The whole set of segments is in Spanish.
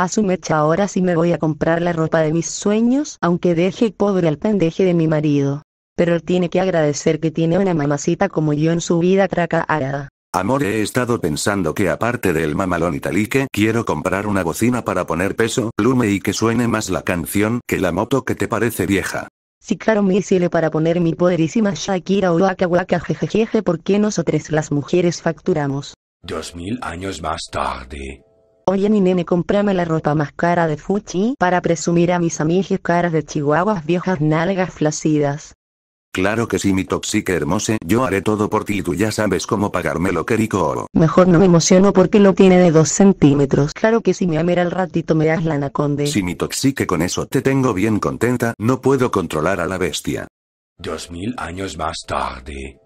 A su mecha ahora si me voy a comprar la ropa de mis sueños, aunque deje pobre al pendeje de mi marido. Pero él tiene que agradecer que tiene una mamacita como yo en su vida traca Amor, he estado pensando que aparte del mamalón italique, quiero comprar una bocina para poner peso, lume y que suene más la canción que la moto que te parece vieja claro me para poner mi poderísima Shakira o waka waka jejejeje porque nosotros las mujeres facturamos. Dos mil años más tarde. Oye mi nene comprame la ropa más cara de Fuchi para presumir a mis amigas caras de chihuahuas viejas nalgas flacidas. Claro que sí, mi toxique hermosa, yo haré todo por ti y tú ya sabes cómo pagármelo, querico oro. Mejor no me emociono porque lo tiene de dos centímetros. Claro que si me amera al ratito me haz la anaconde. Si mi toxique con eso te tengo bien contenta, no puedo controlar a la bestia. Dos mil años más tarde.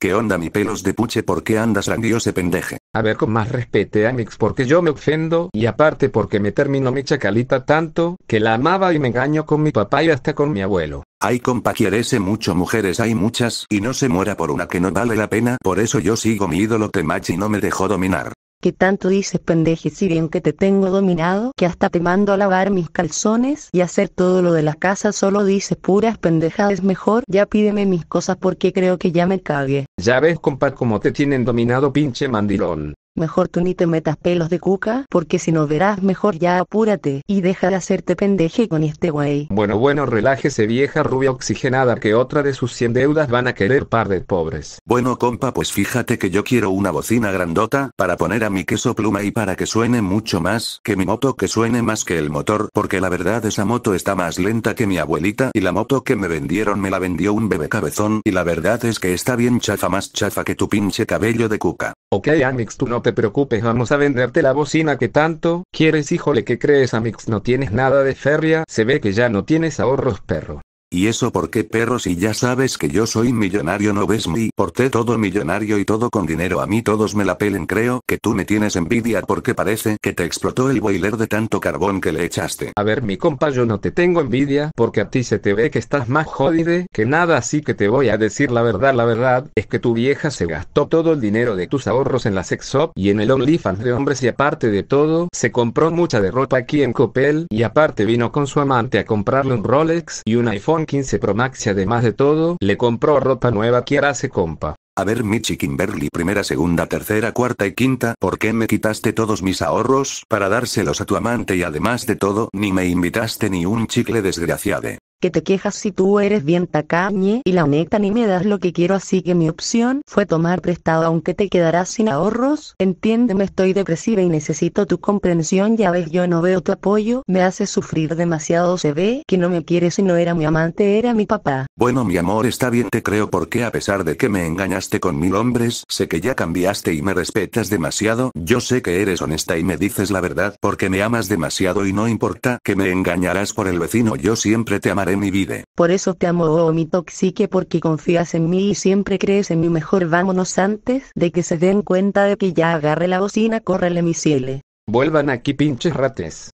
¿Qué onda mi pelos de puche? ¿Por qué andas grandioso pendeje? A ver con más respete eh, Amix porque yo me ofendo y aparte porque me terminó mi chacalita tanto que la amaba y me engaño con mi papá y hasta con mi abuelo. Ay compa quierese mucho mujeres hay muchas y no se muera por una que no vale la pena por eso yo sigo mi ídolo Temachi y no me dejó dominar que tanto dices pendeje si bien que te tengo dominado, que hasta te mando a lavar mis calzones y hacer todo lo de la casa, solo dices puras pendejadas mejor, ya pídeme mis cosas porque creo que ya me cague. Ya ves compa como te tienen dominado pinche mandilón. Mejor tú ni te metas pelos de cuca, porque si no verás mejor ya apúrate y deja de hacerte pendeje con este güey. Bueno, bueno, relájese vieja rubia oxigenada que otra de sus 100 deudas van a querer par de pobres. Bueno, compa, pues fíjate que yo quiero una bocina grandota para poner a mi queso pluma y para que suene mucho más que mi moto, que suene más que el motor, porque la verdad esa moto está más lenta que mi abuelita y la moto que me vendieron me la vendió un bebé cabezón y la verdad es que está bien chafa más chafa que tu pinche cabello de cuca. Ok Amix, tú no te preocupes, vamos a venderte la bocina que tanto quieres, híjole que crees Amix, no tienes nada de feria, se ve que ya no tienes ahorros perro. ¿Y eso porque qué perro si ya sabes que yo soy millonario no ves mi porté todo millonario y todo con dinero a mí todos me la pelen creo que tú me tienes envidia porque parece que te explotó el boiler de tanto carbón que le echaste. A ver mi compa yo no te tengo envidia porque a ti se te ve que estás más jodide que nada así que te voy a decir la verdad la verdad es que tu vieja se gastó todo el dinero de tus ahorros en la sex shop y en el OnlyFans de hombres y aparte de todo se compró mucha de ropa aquí en Copel y aparte vino con su amante a comprarle un Rolex y un iPhone 15 Pro Max y además de todo, le compró ropa nueva quiera se compa. A ver Michi Kimberly primera, segunda, tercera, cuarta y quinta, ¿por qué me quitaste todos mis ahorros para dárselos a tu amante y además de todo, ni me invitaste ni un chicle desgraciado que te quejas si tú eres bien tacañe y la neta ni me das lo que quiero así que mi opción fue tomar prestado aunque te quedarás sin ahorros, entiéndeme estoy depresiva y necesito tu comprensión ya ves yo no veo tu apoyo, me hace sufrir demasiado se ve que no me quieres y no era mi amante era mi papá. Bueno mi amor está bien te creo porque a pesar de que me engañaste con mil hombres, sé que ya cambiaste y me respetas demasiado, yo sé que eres honesta y me dices la verdad porque me amas demasiado y no importa que me engañarás por el vecino yo siempre te amaré mi vida. Por eso te amo oh, mi toxique porque confías en mí y siempre crees en mi mejor vámonos antes de que se den cuenta de que ya agarre la bocina córrele mi cielo. Vuelvan aquí pinches rates.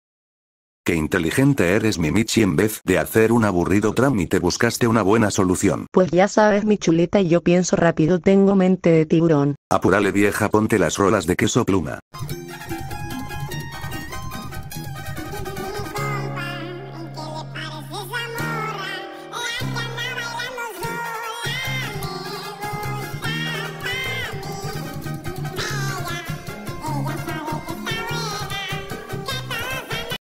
Qué inteligente eres mi Michi en vez de hacer un aburrido trámite buscaste una buena solución. Pues ya sabes mi chuleta y yo pienso rápido tengo mente de tiburón. Apúrale vieja ponte las rolas de queso pluma.